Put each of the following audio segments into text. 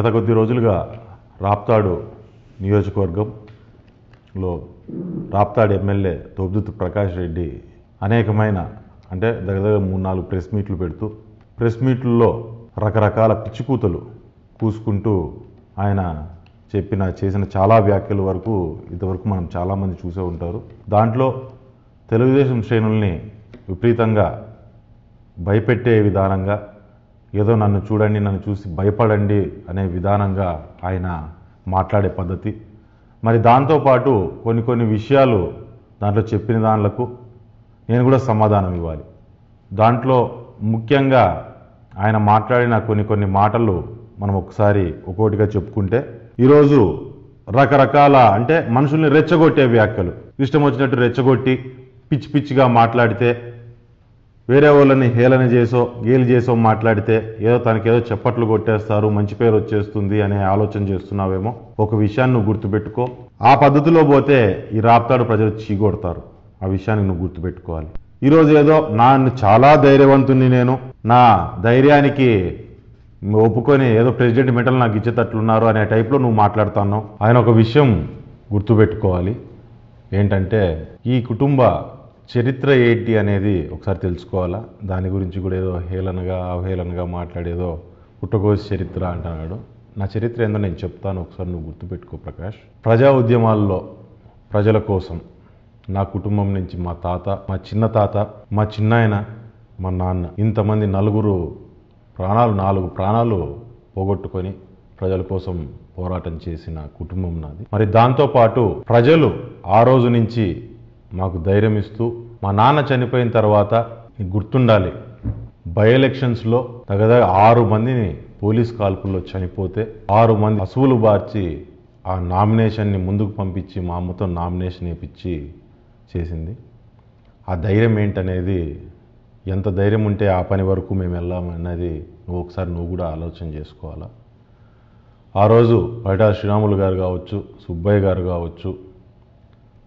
గత కొద్ది రోజులుగా రాప్తాడు నియోజకవర్గంలో రాప్తాడు ఎమ్మెల్యే తోబ్దుత్ ప్రకాష్ రెడ్డి అనేకమైన అంటే దగ్గర దగ్గర మూడు నాలుగు ప్రెస్ మీట్లు పెడుతూ ప్రెస్ మీట్లలో రకరకాల పిచ్చికూతలు కూసుకుంటూ ఆయన చెప్పిన చేసిన చాలా వ్యాఖ్యల వరకు ఇంతవరకు మనం చాలామంది చూసే ఉంటారు దాంట్లో తెలుగుదేశం శ్రేణుల్ని విపరీతంగా భయపెట్టే విధానంగా ఏదో నన్ను చూడండి నన్ను చూసి భయపడండి అనే విధానంగా ఆయన మాట్లాడే పద్ధతి మరి దాంతోపాటు కొన్ని కొన్ని విషయాలు దాంట్లో చెప్పిన దానిలకు నేను కూడా సమాధానం ఇవ్వాలి దాంట్లో ముఖ్యంగా ఆయన మాట్లాడిన కొన్ని కొన్ని మాటలు మనం ఒకసారి ఒక్కోటిగా చెప్పుకుంటే ఈరోజు రకరకాల అంటే మనుషుల్ని రెచ్చగొట్టే వ్యాఖ్యలు ఇష్టం వచ్చినట్టు రెచ్చగొట్టి పిచ్చి పిచ్చిగా మాట్లాడితే వేరే వాళ్ళని హేళన చేసో గేలు చేసో మాట్లాడితే ఏదో తనకేదో చెప్పట్లు కొట్టేస్తారు మంచి పేరు వచ్చేస్తుంది అనే ఆలోచన చేస్తున్నావేమో ఒక విషయాన్ని నువ్వు గుర్తుపెట్టుకో ఆ పద్ధతిలో పోతే ఈ రాప్తాడు ప్రజలు చీగొడతారు ఆ విషయాన్ని నువ్వు గుర్తుపెట్టుకోవాలి ఈరోజు ఏదో నన్ను చాలా ధైర్యవంతుని నేను నా ధైర్యానికి ఒప్పుకొని ఏదో ప్రెసిడెంట్ మెటల్ నాకు ఇచ్చేటట్లున్నారు అనే టైప్లో నువ్వు మాట్లాడుతున్నావు ఆయన ఒక విషయం గుర్తుపెట్టుకోవాలి ఏంటంటే ఈ కుటుంబ చరిత్ర ఏంటి అనేది ఒకసారి తెలుసుకోవాలా దాని గురించి కూడా ఏదో హేళనగా అవహేళనగా మాట్లాడేదో పుట్టగోసి చరిత్ర అంటున్నాడు నా చరిత్ర ఏందో నేను చెప్తాను ఒకసారి నువ్వు గుర్తుపెట్టుకో ప్రకాష్ ప్రజా ఉద్యమాల్లో ప్రజల కోసం నా కుటుంబం నుంచి మా తాత మా చిన్న తాత మా చిన్నాయన మా నాన్న ఇంతమంది నలుగురు ప్రాణాలు నాలుగు ప్రాణాలు పోగొట్టుకొని ప్రజల కోసం పోరాటం చేసిన కుటుంబం నాది మరి దాంతోపాటు ప్రజలు ఆ రోజు నుంచి మాకు ధైర్యం ఇస్తూ మా నాన్న చనిపోయిన తర్వాత గుర్తుండాలి బై ఎలక్షన్స్లో తగద ఆరు మందిని పోలీస్ కాల్పుల్లో చనిపోతే ఆరు మంది పశువులు బార్చి ఆ నామినేషన్ని ముందుకు పంపించి మా అమ్మతో నామినేషన్ వేయించి చేసింది ఆ ధైర్యం ఏంటనేది ఎంత ధైర్యం ఉంటే ఆ పని వరకు మేము వెళ్ళామన్నది నువ్వు ఒకసారి నువ్వు కూడా ఆలోచన చేసుకోవాలా ఆ రోజు బయట శ్రీరాములు గారు కావచ్చు సుబ్బయ్య గారు కావచ్చు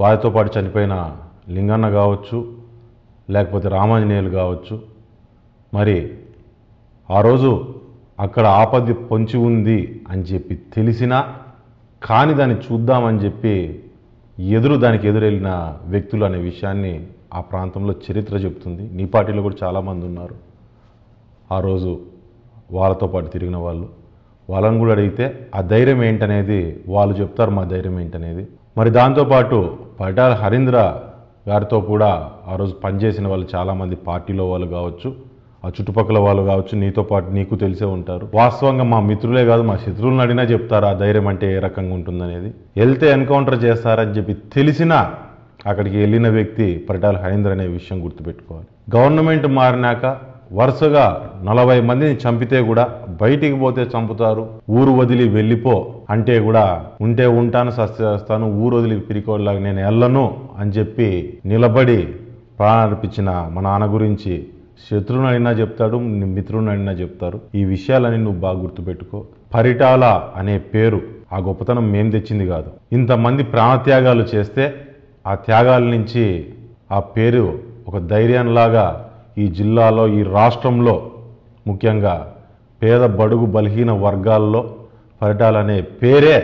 వారితో పాటు చనిపోయిన లింగన్న కావచ్చు లేకపోతే రామాంజనేయులు కావచ్చు మరి ఆ రోజు అక్కడ ఆపది పొంచి ఉంది అని చెప్పి తెలిసినా కానీ దాన్ని చూద్దామని చెప్పి ఎదురు దానికి ఎదురెళ్ళిన వ్యక్తులు అనే విషయాన్ని ఆ ప్రాంతంలో చరిత్ర చెప్తుంది నీ పార్టీలో కూడా చాలామంది ఉన్నారు ఆ రోజు వాళ్ళతో పాటు తిరిగిన వాళ్ళు వాళ్ళని కూడా అడిగితే ఆ ధైర్యం ఏంటనేది వాళ్ళు చెప్తారు మా ధైర్యం ఏంటనేది మరి దాంతోపాటు పటాల్ హరీంద్ర గారితో కూడా ఆ రోజు పనిచేసిన వాళ్ళు చాలామంది పార్టీలో వాళ్ళు కావచ్చు ఆ చుట్టుపక్కల వాళ్ళు కావచ్చు నీతో పాటు నీకు తెలిసే ఉంటారు వాస్తవంగా మా మిత్రులే కాదు మా శత్రువులను అడిగినా చెప్తారు ఆ ధైర్యం అంటే ఏ రకంగా ఉంటుందనేది వెళ్తే ఎన్కౌంటర్ చేస్తారని చెప్పి తెలిసినా అక్కడికి వెళ్ళిన వ్యక్తి పరిటాల హరీంద్ర అనే విషయం గుర్తుపెట్టుకోవాలి గవర్నమెంట్ మారినాక వరుసగా నలభై మందిని చంపితే కూడా బయటికి పోతే చంపుతారు ఊరు వదిలి వెళ్ళిపో అంటే కూడా ఉంటే ఉంటాను చేస్తాను ఊరు వదిలి పిరికోళ్ళగా నేను వెళ్ళను అని చెప్పి నిలబడి ప్రాణార్పించిన మా నాన్న గురించి శత్రువుని అడిగినా చెప్తాడు మిత్రుని అడిగినా చెప్తారు ఈ విషయాలని నువ్వు బాగా గుర్తుపెట్టుకో పరిటాల అనే పేరు ఆ గొప్పతనం మేం తెచ్చింది కాదు ఇంతమంది ప్రాణత్యాగాలు చేస్తే ఆ త్యాగాల నుంచి ఆ పేరు ఒక ధైర్యంలాగా ఈ జిల్లాలో ఈ రాష్ట్రంలో ముఖ్యంగా పేద బడుగు బలహీన వర్గాల్లో పరిటాలనే పేరే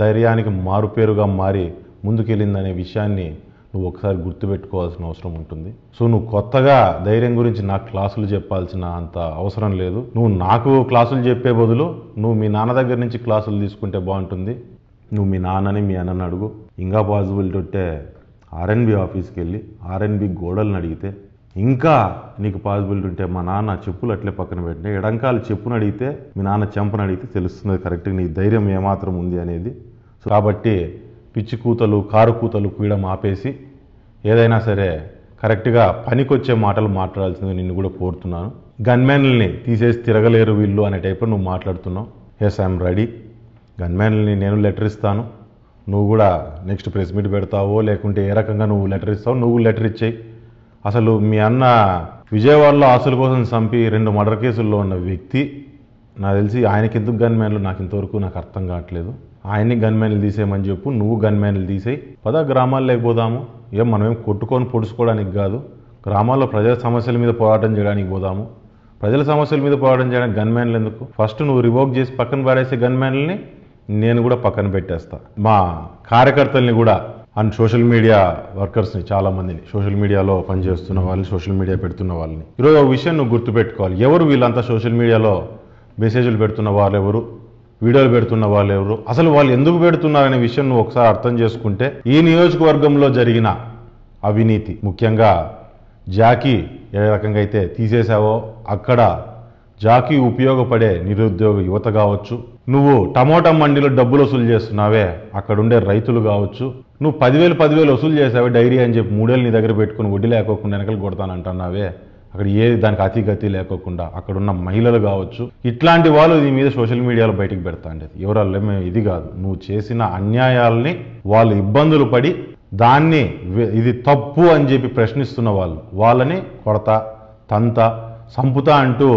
ధైర్యానికి మారుపేరుగా మారి ముందుకెళ్ళిందనే విషయాన్ని నువ్వు ఒకసారి గుర్తుపెట్టుకోవాల్సిన అవసరం ఉంటుంది సో నువ్వు కొత్తగా ధైర్యం గురించి నాకు క్లాసులు చెప్పాల్సిన అంత అవసరం లేదు నువ్వు నాకు క్లాసులు చెప్పే బదులు నువ్వు మీ నాన్న దగ్గర నుంచి క్లాసులు తీసుకుంటే బాగుంటుంది నువ్వు మీ నాన్నని మీ అన్నని అడుగు ఇంకా పాసిబిలిటీ ఉంటే ఆర్ఎన్బి ఆఫీస్కి వెళ్ళి ఆర్ఎన్బి గోడలను అడిగితే ఇంకా నీకు పాసిబిలిటీ ఉంటే మా నాన్న చెప్పులు అట్లే పక్కన పెట్టినా ఎడంకాలు చెప్పును అడిగితే మీ నాన్న చెంపను అడిగితే తెలుస్తుంది కరెక్ట్గా నీ ధైర్యం ఏమాత్రం ఉంది అనేది సో కాబట్టి పిచ్చి కూతలు కారు కూతలు కూయడం ఆపేసి ఏదైనా సరే కరెక్ట్గా పనికొచ్చే మాటలు మాట్లాడాల్సింది నిన్ను కూడా కోరుతున్నాను గన్మెన్లని తీసేసి తిరగలేరు వీళ్ళు అనే టైప్ నువ్వు మాట్లాడుతున్నావు ఎస్ ఐఎమ్ రెడీ గన్మెన్లని నేను లెటర్ ఇస్తాను నువ్వు కూడా నెక్స్ట్ ప్రెస్ మీట్ పెడతావో లేకుంటే ఏ రకంగా నువ్వు లెటర్ ఇస్తావు నువ్వు లెటర్ ఇచ్చేయి అసలు మీ అన్న విజయవాడలో ఆస్తుల కోసం చంపి రెండు మర్డర్ కేసుల్లో ఉన్న వ్యక్తి నాకు తెలిసి ఆయనకి ఎందుకు గన్ మ్యాన్లు నాకు ఇంతవరకు నాకు అర్థం కావట్లేదు ఆయన్ని గన్ తీసేయమని చెప్పు నువ్వు గన్ మ్యాన్లు తీసేయి పద గ్రామాలు లేకపోదాము ఏం మనమేం కొట్టుకొని పొడుచుకోవడానికి కాదు గ్రామాల్లో ప్రజల సమస్యల మీద పోరాటం చేయడానికి పోదాము ప్రజల సమస్యల మీద పోరాటం చేయడానికి గన్ మ్యాన్లు ఎందుకు ఫస్ట్ నువ్వు రివోక్ చేసి పక్కన పారేసే గన్ నేను కూడా పక్కన పెట్టేస్తా మా కార్యకర్తల్ని కూడా అండ్ సోషల్ మీడియా వర్కర్స్ని మందిని సోషల్ మీడియాలో పనిచేస్తున్న వాళ్ళని సోషల్ మీడియా పెడుతున్న వాళ్ళని ఈరోజు ఒక విషయం నువ్వు గుర్తుపెట్టుకోవాలి ఎవరు వీళ్ళంతా సోషల్ మీడియాలో మెసేజ్లు పెడుతున్న వాళ్ళు ఎవరు వీడియోలు పెడుతున్న వాళ్ళు ఎవరు అసలు వాళ్ళు ఎందుకు పెడుతున్నారనే విషయం నువ్వు ఒకసారి అర్థం చేసుకుంటే ఈ నియోజకవర్గంలో జరిగిన అవినీతి ముఖ్యంగా జాకీ ఏ రకంగా అయితే తీసేశావో అక్కడ జాకీ ఉపయోగపడే నిరుద్యోగ యువత కావచ్చు నువ్వు టమోటా మండిలో డబ్బులు వసూలు చేస్తున్నావే అక్కడుండే రైతులు కావచ్చు నువ్వు పదివేలు పదివేలు వసూలు చేసావే డైరీ అని చెప్పి మూడేళ్ళు నీ దగ్గర పెట్టుకుని వడ్డీ లేకోకుండా వెనకలు కొడతానంటున్నావే అక్కడ ఏది దానికి అతి గతి లేకోకుండా అక్కడ ఉన్న మహిళలు కావచ్చు ఇట్లాంటి వాళ్ళు దీని మీద సోషల్ మీడియాలో బయటకు పెడతా అండి మేము ఇది కాదు నువ్వు చేసిన అన్యాయాల్ని వాళ్ళు ఇబ్బందులు పడి దాన్ని ఇది తప్పు అని చెప్పి ప్రశ్నిస్తున్న వాళ్ళు వాళ్ళని కొడత తంత సంపుతా అంటూ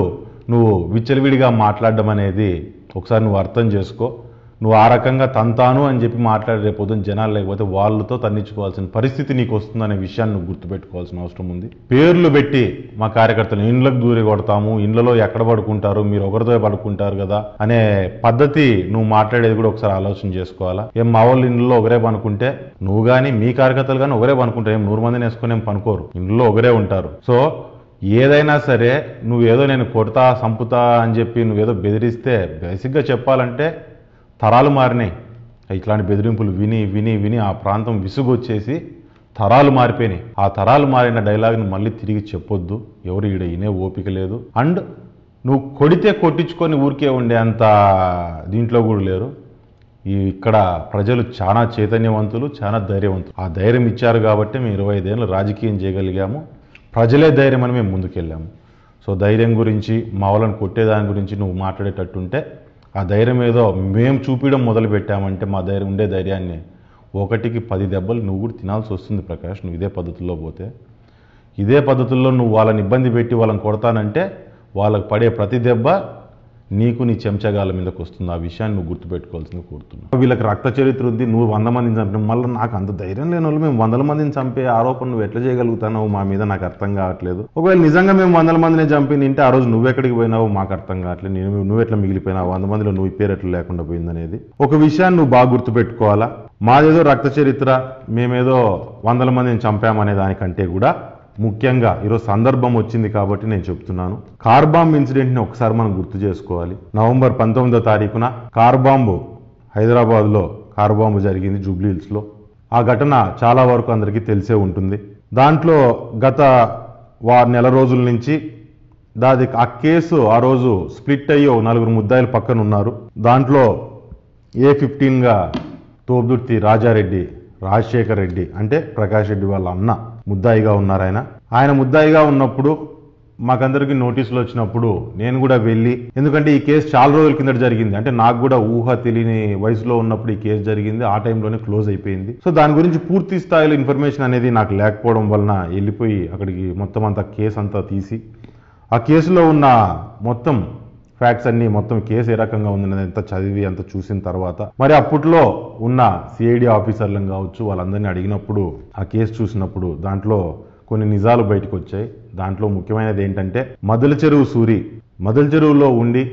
నువ్వు విచ్చలవిడిగా మాట్లాడడం అనేది ఒకసారి నువ్వు అర్థం చేసుకో నువ్వు ఆ రకంగా తంతాను అని చెప్పి మాట్లాడి రేపొద్దున జనాలు లేకపోతే వాళ్ళతో తన్నించుకోవాల్సిన పరిస్థితి నీకు వస్తుందనే విషయాన్ని నువ్వు గుర్తుపెట్టుకోవాల్సిన అవసరం ఉంది పేర్లు పెట్టి మా కార్యకర్తలు ఇండ్లకు దూరి కొడతాము ఇండ్లలో ఎక్కడ పడుకుంటారు మీరు ఒకరితో పడుకుంటారు కదా అనే పద్ధతి నువ్వు మాట్లాడేది కూడా ఒకసారి ఆలోచన చేసుకోవాలా ఏం మా వాళ్ళు ఇండ్లలో ఒకరే పనుకుంటే నువ్వు కానీ మీ కార్యకర్తలు కానీ ఒకరే పనుకుంటారు ఏం నూరు మందిని వేసుకొని ఏం పనుకోరు ఇండ్లలో ఒకరే ఉంటారు సో ఏదైనా సరే నువ్వేదో నేను కొడతా సంపుతా అని చెప్పి నువ్వేదో బెదిరిస్తే బేసిక్గా చెప్పాలంటే తరాలు మారినాయి ఇట్లాంటి బెదిరింపులు విని విని విని ఆ ప్రాంతం విసుగొచ్చేసి తరాలు మారిపోయినాయి ఆ తరాలు మారిన డైలాగ్ని మళ్ళీ తిరిగి చెప్పొద్దు ఎవరు ఈడ వినే ఓపిక లేదు అండ్ నువ్వు కొడితే కొట్టించుకొని ఊరికే ఉండే అంత దీంట్లో కూడా లేరు ఈ ఇక్కడ ప్రజలు చాలా చైతన్యవంతులు చాలా ధైర్యవంతులు ఆ ధైర్యం ఇచ్చారు కాబట్టి మేము ఇరవై ఐదేళ్ళు రాజకీయం చేయగలిగాము ప్రజలే ధైర్యం అని మేము ముందుకెళ్ళాము సో ధైర్యం గురించి మా వాళ్ళని కొట్టేదాని గురించి నువ్వు మాట్లాడేటట్టుంటే ఆ ధైర్యం ఏదో మేము చూపించడం మొదలు పెట్టామంటే మా ధైర్యం ఉండే ధైర్యాన్ని ఒకటికి పది దెబ్బలు నువ్వు కూడా తినాల్సి వస్తుంది ప్రకాష్ నువ్వు ఇదే పద్ధతుల్లో పోతే ఇదే పద్ధతుల్లో నువ్వు వాళ్ళని ఇబ్బంది పెట్టి వాళ్ళని కొడతానంటే వాళ్ళకి పడే ప్రతి దెబ్బ నీకు నీ చెంచగాల మీదకి వస్తుంది ఆ విషయాన్ని నువ్వు గుర్తుపెట్టుకోవాల్సింది కోరుతున్నావు వీళ్ళకి రక్త చరిత్ర ఉంది నువ్వు వంద మందిని చంపిన మళ్ళీ నాకు అంత ధైర్యం లేని వాళ్ళు మేము వందల మందిని చంపే ఆరోపణ నువ్వు ఎట్లా చేయగలుగుతున్నావు మా మీద నాకు అర్థం కావట్లేదు ఒకవేళ నిజంగా మేము వందల మందిని చంపి నింటే ఆ రోజు నువ్వెక్కడికి పోయినావు మాకు అర్థం కావట్లేదు నేను నువ్వు ఎట్లా మిగిలిపోయినావు వంద మందిలో నువ్వు పేరు ఎట్లా లేకుండా పోయిందనేది ఒక విషయాన్ని నువ్వు బాగా గుర్తుపెట్టుకోవాలా మాదేదో రక్త చరిత్ర మేమేదో వందల మందిని చంపామనే దానికంటే కూడా ముఖ్యంగా ఈరోజు సందర్భం వచ్చింది కాబట్టి నేను చెప్తున్నాను కార్బాంబ్ ఇన్సిడెంట్ని ఒకసారి మనం గుర్తు చేసుకోవాలి నవంబర్ పంతొమ్మిదో తారీఖున కార్బాంబు హైదరాబాద్లో కార్బాంబు జరిగింది జూబ్లీహిల్స్లో ఆ ఘటన చాలా వరకు అందరికీ తెలిసే ఉంటుంది దాంట్లో గత వారు నెల రోజుల నుంచి దాది ఆ కేసు ఆ రోజు స్ప్లిట్ అయ్యో నలుగురు ముద్దాయిలు పక్కన ఉన్నారు దాంట్లో ఏ ఫిఫ్టీన్గా తోబుర్తి రాజారెడ్డి రాజశేఖర్ రెడ్డి అంటే ప్రకాష్ రెడ్డి వాళ్ళ అన్న ముద్దాయిగా ఉన్నారు ఆయన ఆయన ముద్దాయిగా ఉన్నప్పుడు మాకందరికీ నోటీసులు వచ్చినప్పుడు నేను కూడా వెళ్ళి ఎందుకంటే ఈ కేసు చాలా రోజుల కిందట జరిగింది అంటే నాకు కూడా ఊహ తెలియని వయసులో ఉన్నప్పుడు ఈ కేసు జరిగింది ఆ టైంలోనే క్లోజ్ అయిపోయింది సో దాని గురించి పూర్తి స్థాయిలో ఇన్ఫర్మేషన్ అనేది నాకు లేకపోవడం వలన వెళ్ళిపోయి అక్కడికి మొత్తం అంతా కేసు అంతా తీసి ఆ కేసులో ఉన్న మొత్తం ఫ్యాక్ట్స్ అన్ని మొత్తం కేసు ఏ రకంగా ఉందనేది ఎంత చదివి అంత చూసిన తర్వాత మరి అప్పట్లో ఉన్న సిఐడి ఆఫీసర్లను కావచ్చు వాళ్ళందరినీ అడిగినప్పుడు ఆ కేసు చూసినప్పుడు దాంట్లో కొన్ని నిజాలు బయటకు వచ్చాయి దాంట్లో ముఖ్యమైనది ఏంటంటే మదుల చెరువు సూరి మదుల చెరువులో ఉండి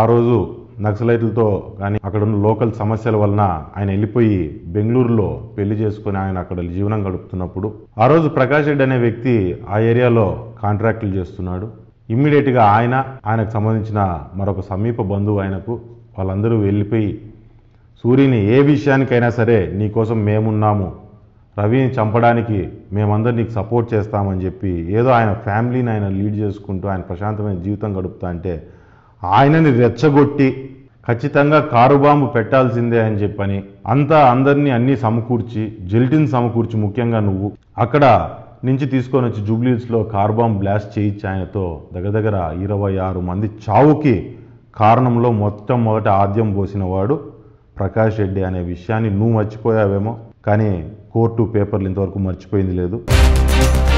ఆ రోజు నక్సలైట్లతో కానీ అక్కడ ఉన్న లోకల్ సమస్యల వలన ఆయన వెళ్ళిపోయి బెంగళూరులో పెళ్లి చేసుకుని ఆయన అక్కడ జీవనం గడుపుతున్నప్పుడు ఆ రోజు ప్రకాష్ రెడ్డి అనే వ్యక్తి ఆ ఏరియాలో కాంట్రాక్టులు చేస్తున్నాడు ఇమ్మీడియట్గా ఆయన ఆయనకు సంబంధించిన మరొక సమీప బంధువు ఆయనకు వాళ్ళందరూ వెళ్ళిపోయి సూర్యుని ఏ విషయానికైనా సరే నీకోసం మేమున్నాము రవిని చంపడానికి మేమందరూ నీకు సపోర్ట్ చేస్తామని చెప్పి ఏదో ఆయన ఫ్యామిలీని ఆయన లీడ్ చేసుకుంటూ ఆయన ప్రశాంతమైన జీవితం గడుపుతా అంటే ఆయనని రెచ్చగొట్టి ఖచ్చితంగా కారు బాంబు పెట్టాల్సిందే అని చెప్పని అంతా అందరినీ అన్నీ సమకూర్చి జిల్టిన్ సమకూర్చి ముఖ్యంగా నువ్వు అక్కడ నుంచి తీసుకొని వచ్చి జూబ్లీస్లో కార్బాం బ్లాస్ట్ చేయించి ఆయనతో దగ్గర దగ్గర ఇరవై ఆరు మంది చావుకి కారణంలో మొట్టమొదట ఆద్యం వాడు ప్రకాష్ రెడ్డి అనే విషయాన్ని నువ్వు మర్చిపోయావేమో కానీ కోర్టు పేపర్లు ఇంతవరకు మర్చిపోయింది లేదు